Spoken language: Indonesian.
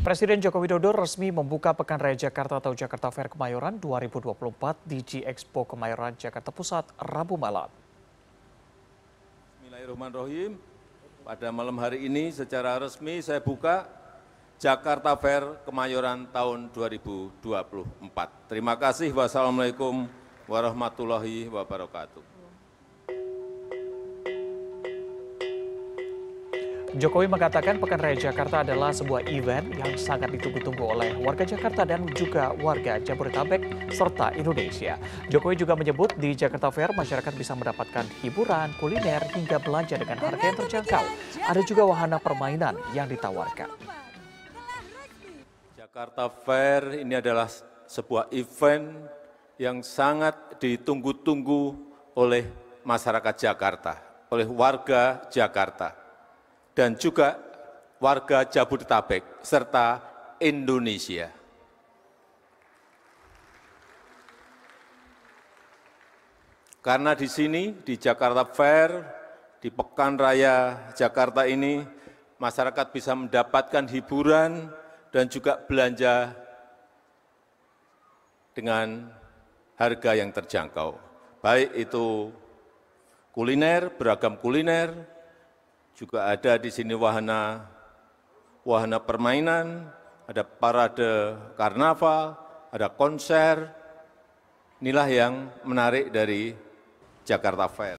Presiden Joko Widodo resmi membuka Pekan Raya Jakarta atau Jakarta Fair Kemayoran 2024 di G Expo Kemayoran Jakarta Pusat Rabu malam. Bismillahirrahmanirrahim. Pada malam hari ini secara resmi saya buka Jakarta Fair Kemayoran tahun 2024. Terima kasih. Wassalamualaikum warahmatullahi wabarakatuh. Jokowi mengatakan Pekan Raya Jakarta adalah sebuah event yang sangat ditunggu-tunggu oleh warga Jakarta dan juga warga Jabodetabek serta Indonesia. Jokowi juga menyebut di Jakarta Fair masyarakat bisa mendapatkan hiburan, kuliner, hingga belanja dengan harga yang terjangkau. Ada juga wahana permainan yang ditawarkan. Jakarta Fair ini adalah sebuah event yang sangat ditunggu-tunggu oleh masyarakat Jakarta, oleh warga Jakarta dan juga warga Jabodetabek serta Indonesia. Karena di sini, di Jakarta Fair, di Pekan Raya Jakarta ini, masyarakat bisa mendapatkan hiburan dan juga belanja dengan harga yang terjangkau. Baik itu kuliner, beragam kuliner, juga ada di sini wahana wahana permainan, ada parade karnaval, ada konser. Inilah yang menarik dari Jakarta Fair.